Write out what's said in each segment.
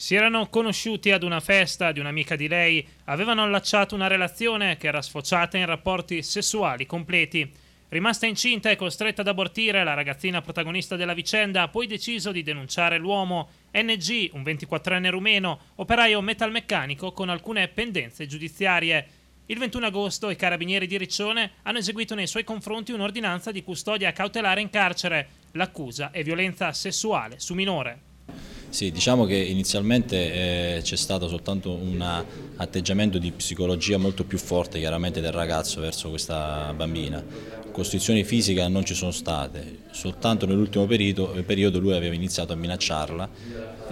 Si erano conosciuti ad una festa di un'amica di lei, avevano allacciato una relazione che era sfociata in rapporti sessuali completi. Rimasta incinta e costretta ad abortire, la ragazzina protagonista della vicenda ha poi deciso di denunciare l'uomo, NG, un 24enne rumeno, operaio metalmeccanico con alcune pendenze giudiziarie. Il 21 agosto i carabinieri di Riccione hanno eseguito nei suoi confronti un'ordinanza di custodia cautelare in carcere. L'accusa è violenza sessuale su minore. Sì, diciamo che inizialmente eh, c'è stato soltanto un atteggiamento di psicologia molto più forte chiaramente del ragazzo verso questa bambina. Costrizioni fisiche non ci sono state, soltanto nell'ultimo periodo, eh, periodo, lui aveva iniziato a minacciarla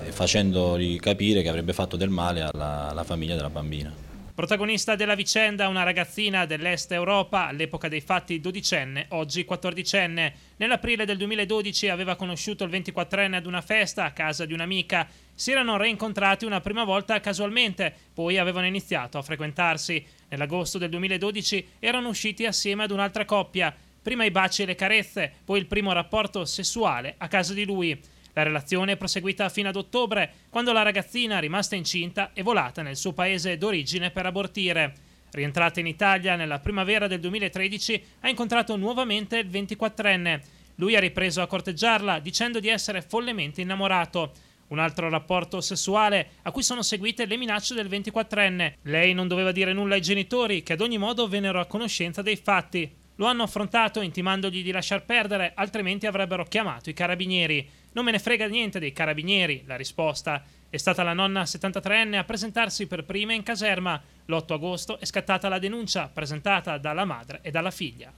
eh, facendogli capire che avrebbe fatto del male alla, alla famiglia della bambina. Protagonista della vicenda una ragazzina dell'Est Europa, all'epoca dei fatti dodicenne, oggi quattordicenne. Nell'aprile del 2012 aveva conosciuto il 24enne ad una festa a casa di un'amica. Si erano reincontrati una prima volta casualmente, poi avevano iniziato a frequentarsi. Nell'agosto del 2012 erano usciti assieme ad un'altra coppia. Prima i baci e le carezze, poi il primo rapporto sessuale a casa di lui. La relazione è proseguita fino ad ottobre, quando la ragazzina, rimasta incinta, è volata nel suo paese d'origine per abortire. Rientrata in Italia nella primavera del 2013, ha incontrato nuovamente il 24enne. Lui ha ripreso a corteggiarla, dicendo di essere follemente innamorato. Un altro rapporto sessuale a cui sono seguite le minacce del 24enne. Lei non doveva dire nulla ai genitori, che ad ogni modo vennero a conoscenza dei fatti. Lo hanno affrontato intimandogli di lasciar perdere, altrimenti avrebbero chiamato i carabinieri. Non me ne frega niente dei carabinieri, la risposta. È stata la nonna 73enne a presentarsi per prima in caserma. L'8 agosto è scattata la denuncia, presentata dalla madre e dalla figlia.